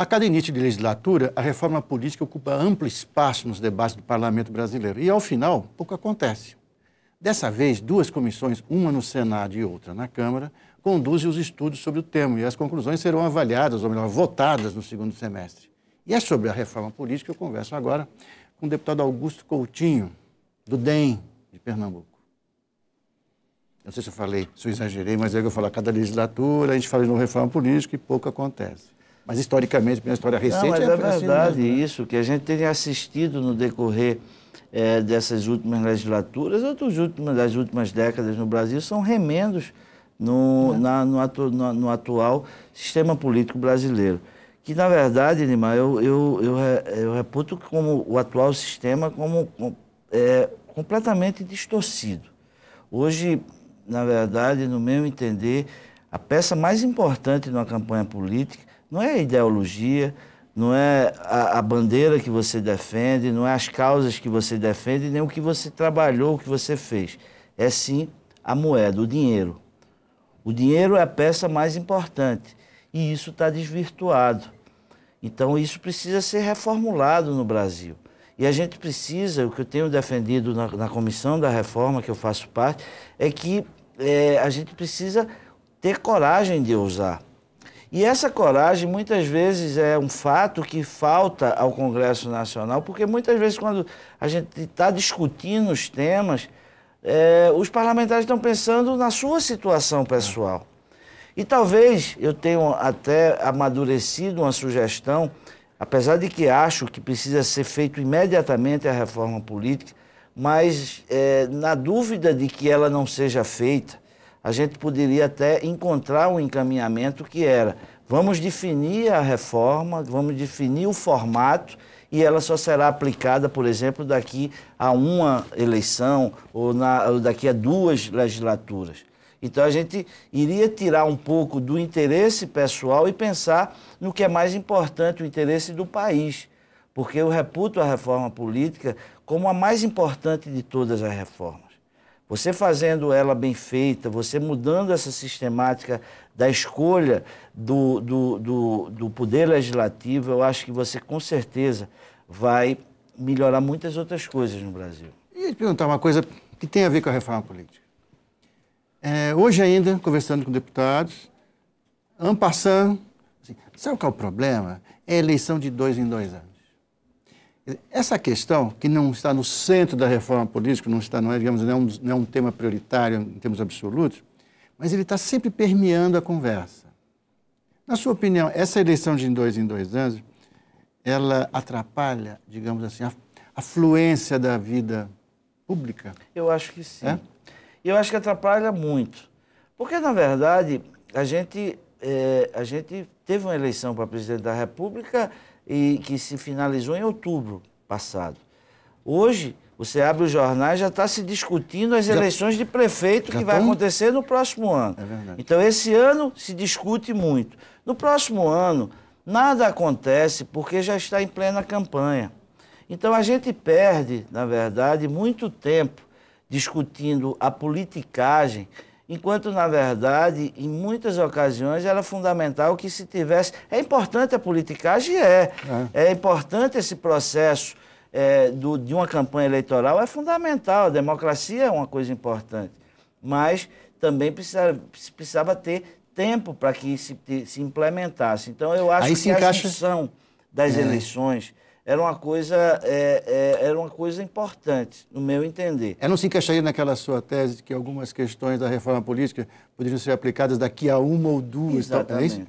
A cada início de legislatura, a reforma política ocupa amplo espaço nos debates do parlamento brasileiro e, ao final, pouco acontece. Dessa vez, duas comissões, uma no Senado e outra na Câmara, conduzem os estudos sobre o tema e as conclusões serão avaliadas, ou melhor, votadas no segundo semestre. E é sobre a reforma política que eu converso agora com o deputado Augusto Coutinho, do DEM de Pernambuco. Não sei se eu falei, se eu exagerei, mas é o que eu falo, a cada legislatura a gente fala de uma reforma política e pouco acontece. Mas historicamente, pela história recente, Não, mas é, é assim verdade assim, né? isso, que a gente tem assistido no decorrer é, dessas últimas legislaturas, outras das últimas décadas no Brasil, são remendos no, é. na, no, atu, no, no, atual sistema político brasileiro. Que, na verdade, Lima, eu, eu, eu, eu reputo como o atual sistema como é, completamente distorcido. Hoje, na verdade, no meu entender, a peça mais importante numa campanha política não é a ideologia, não é a, a, bandeira que você defende, não é as causas que você defende, nem o que você trabalhou, o que você fez. É sim a moeda, o dinheiro. O dinheiro é a peça mais importante e isso está desvirtuado. Então, isso precisa ser reformulado no Brasil. E a gente precisa, o que eu tenho defendido na, na comissão da reforma que eu faço parte, é que é, a gente precisa ter coragem de usar. E essa coragem, muitas vezes, é um fato que falta ao Congresso Nacional, porque muitas vezes, quando a gente está discutindo os temas, é, os parlamentares estão pensando na sua situação pessoal. E talvez eu tenha até amadurecido uma sugestão, apesar de que acho que precisa ser feito imediatamente a reforma política, mas é, na dúvida de que ela não seja feita, a gente poderia até encontrar um encaminhamento que era vamos definir a reforma, vamos definir o formato e ela só será aplicada, por exemplo, daqui a uma eleição ou, na, ou daqui a duas legislaturas. Então a gente iria tirar um pouco do interesse pessoal e pensar no que é mais importante, o interesse do país. Porque eu reputo a reforma política como a mais importante de todas as reformas. Você fazendo ela bem feita, você mudando essa sistemática da escolha do, do, do, do poder legislativo, eu acho que você com certeza vai melhorar muitas outras coisas no Brasil. E te perguntar uma coisa que tem a ver com a reforma política. É, hoje ainda, conversando com deputados, ampassando, assim, sabe qual é o problema? É a eleição de dois em dois anos. Essa questão, que não está no centro da reforma política, não está, não é, digamos, não é um, não é um tema prioritário em termos absolutos, mas ele está sempre permeando a conversa. Na sua opinião, essa eleição de dois em dois anos, ela atrapalha, digamos assim, a, a fluência da vida pública? Eu acho que sim. É? Eu acho que atrapalha muito. Porque, na verdade, a gente, é, a gente teve uma eleição para presidente da República e que se finalizou em outubro passado. Hoje, você abre os jornais, já está se discutindo as já, eleições de prefeito que vai acontecer no próximo ano. É então, esse ano se discute muito. No próximo ano, nada acontece porque já está em plena campanha. Então, a gente perde, na verdade, muito tempo discutindo a politicagem Enquanto, na verdade, em muitas ocasiões era fundamental que se tivesse. É importante a politicagem? É. É, é importante esse processo é, do, de uma campanha eleitoral? É fundamental. A democracia é uma coisa importante. Mas também precisava, precisava ter tempo para que se, se implementasse. Então, eu acho Aí que a encaixa... das é. eleições era uma coisa, é, é, era uma coisa importante, no meu entender. É, não se encaixaria naquela sua tese de que algumas questões da reforma política poderiam ser aplicadas daqui a uma ou duas, Exatamente.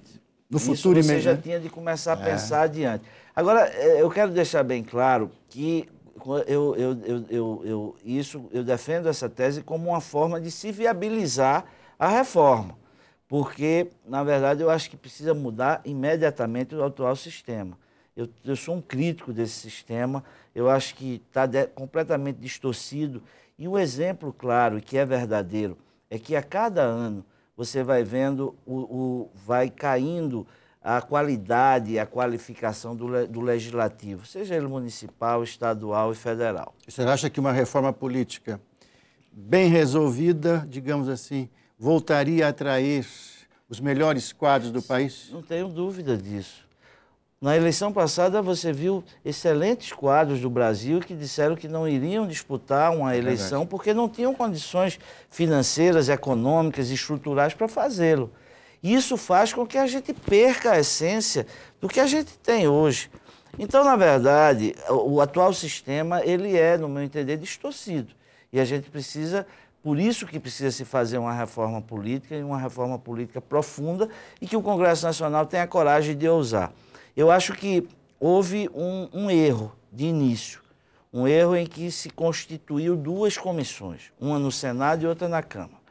no futuro isso você mesmo. já né? tinha de começar a é. pensar adiante. Agora, é, eu quero deixar bem claro que eu, eu, eu, eu, isso, eu defendo essa tese como uma forma de se viabilizar a reforma, porque, na verdade, eu acho que precisa mudar imediatamente o atual sistema. Eu, eu sou um crítico desse sistema, eu acho que está completamente distorcido. E um exemplo claro e que é verdadeiro é que a cada ano você vai vendo, o, o vai caindo a qualidade, a qualificação do, do, legislativo, seja ele municipal, estadual e federal. Você acha que uma reforma política bem resolvida, digamos assim, voltaria a atrair os melhores quadros do país? Não tenho dúvida disso. Na eleição passada, você viu excelentes quadros do Brasil que disseram que não iriam disputar uma eleição é porque não tinham condições financeiras, econômicas e estruturais para fazê-lo. Isso faz com que a gente perca a essência do que a gente tem hoje. Então, na verdade, o atual sistema ele é, no meu entender, distorcido. E a gente precisa por isso que precisa se fazer uma reforma política e uma reforma política profunda e que o Congresso Nacional tenha coragem de ousar. Eu acho que houve um, um erro de início, um erro em que se constituiu duas comissões, uma no Senado e outra na Câmara.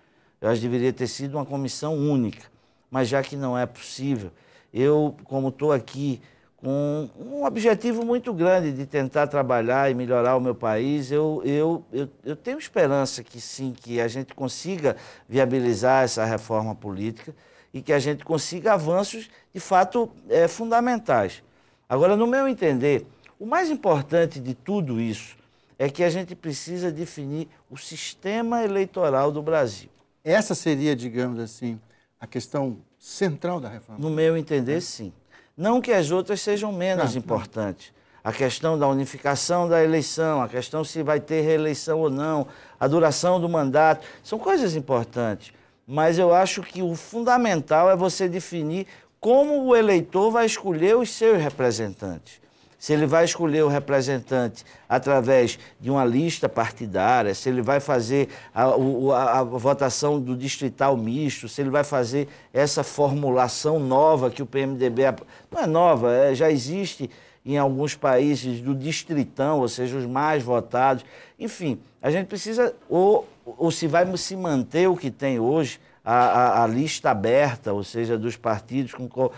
Eu acho que deveria ter sido uma comissão única, mas já que não é possível, eu, como estou aqui com um objetivo muito grande de tentar trabalhar e melhorar o meu país, eu, eu, eu, eu tenho esperança que sim, que a gente consiga viabilizar essa reforma política e que a gente consiga avanços de fato é, fundamentais. Agora, no meu entender, o mais importante de tudo isso é que a gente precisa definir o sistema eleitoral do Brasil. Essa seria, digamos assim, a questão central da reforma? No meu entender, sim. Não que as outras sejam menos ah, não, importantes. Não. A questão da unificação da eleição, a questão se vai ter reeleição ou não, a duração do mandato, são coisas importantes mas eu acho que o fundamental é você definir como o eleitor vai escolher os seus representantes. Se ele vai escolher o representante através de uma lista partidária, se ele vai fazer a, a, a votação do distrital misto, se ele vai fazer essa formulação nova que o PMDB. Não é nova, é, já existe em alguns países do distritão, ou seja, os mais votados. Enfim, a gente precisa, ou, ou se vai se manter o que tem hoje, a, a, a lista aberta, ou seja, dos partidos com, com,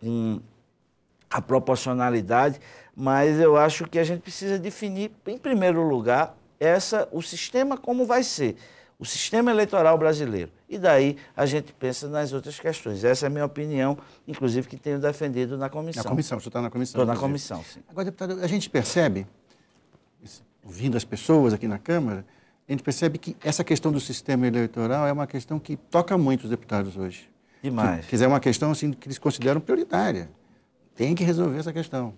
com a proporcionalidade, mas eu acho que a gente precisa definir, em primeiro lugar, essa, o sistema como vai ser o sistema eleitoral brasileiro. E daí a gente pensa nas outras questões. Essa é a minha opinião, inclusive, que tenho defendido na comissão. Na comissão, você está na comissão. Estou na comissão, sim. Agora, deputado, a gente percebe, ouvindo as pessoas aqui na Câmara, a gente percebe que essa questão do sistema eleitoral é uma questão que toca muito os deputados hoje. Demais. Que, quer dizer, é uma questão assim, que eles consideram prioritária. Tem que resolver essa questão.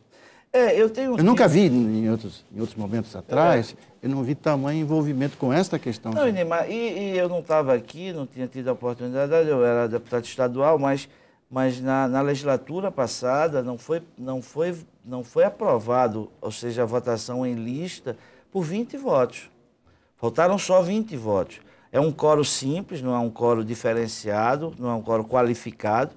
É, eu tenho. Eu nunca vi em outros, em outros momentos atrás, é. eu não vi tamanho envolvimento com esta questão. Não, Neymar, e, e, eu não estava aqui, não tinha tido a oportunidade, eu era deputado estadual, mas, mas na, na legislatura passada não foi, não, foi, não foi aprovado, ou seja, a votação em lista, por 20 votos. Faltaram só 20 votos. É um coro simples, não é um coro diferenciado, não é um coro qualificado.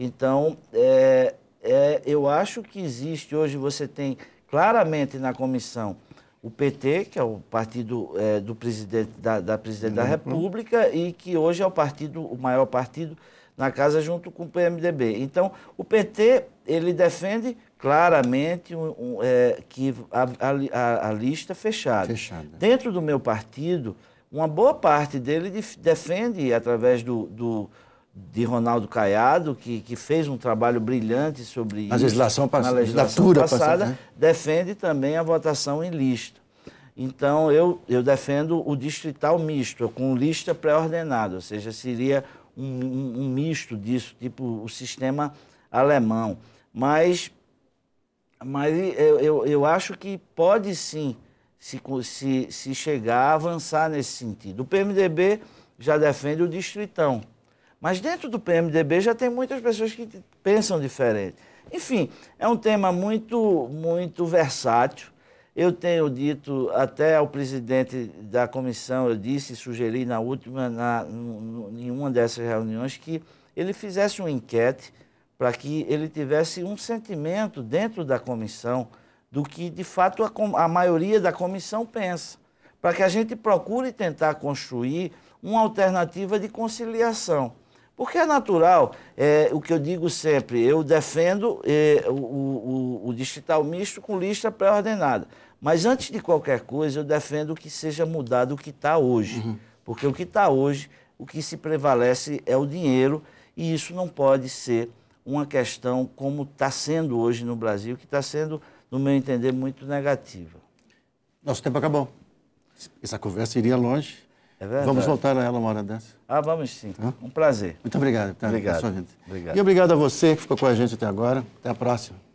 Então, é, é, eu acho que existe hoje, você tem claramente na comissão o PT, que é o partido é, do presidente, da, da presidente uhum. da República, e que hoje é o partido, o maior partido na casa junto com o PMDB. Então, o PT, ele defende claramente um, um, é, que a, a, a lista é fechada. fechada. Dentro do meu partido, uma boa parte dele defende, através do, do de Ronaldo Caiado, que, que fez um trabalho brilhante sobre na isso. Legislação na legislação passada, passada né? defende também a votação em lista. Então, eu, eu defendo o distrital misto, com lista pré-ordenada, ou seja, seria um, um, um misto disso, tipo o sistema alemão. Mas, mas eu, eu, eu acho que pode sim se, se, se chegar a avançar nesse sentido. O PMDB já defende o distritão, mas dentro do PMDB já tem muitas pessoas que pensam diferente. Enfim, é um tema muito, muito versátil. Eu tenho dito até ao presidente da comissão, eu disse, sugeri na última, na, em uma dessas reuniões, que ele fizesse uma enquete para que ele tivesse um sentimento dentro da comissão do que, de fato, a, a maioria da comissão pensa, para que a gente procure tentar construir uma alternativa de conciliação. Porque é natural, é, o que eu digo sempre, eu defendo é, o, o, o, digital misto com lista pré-ordenada. Mas antes de qualquer coisa, eu defendo que seja mudado o que está hoje. Uhum. Porque o que está hoje, o que se prevalece é o dinheiro, e isso não pode ser uma questão como está sendo hoje no Brasil, que está sendo, no meu entender, muito negativa. Nosso tempo acabou. Essa conversa iria longe. É verdade. Vamos voltar a ela uma hora dessa. Ah, vamos sim. Hã? Um prazer. Muito obrigado. Tá? Obrigado. Obrigado. E obrigado a você que ficou com a gente até agora. Até a próxima.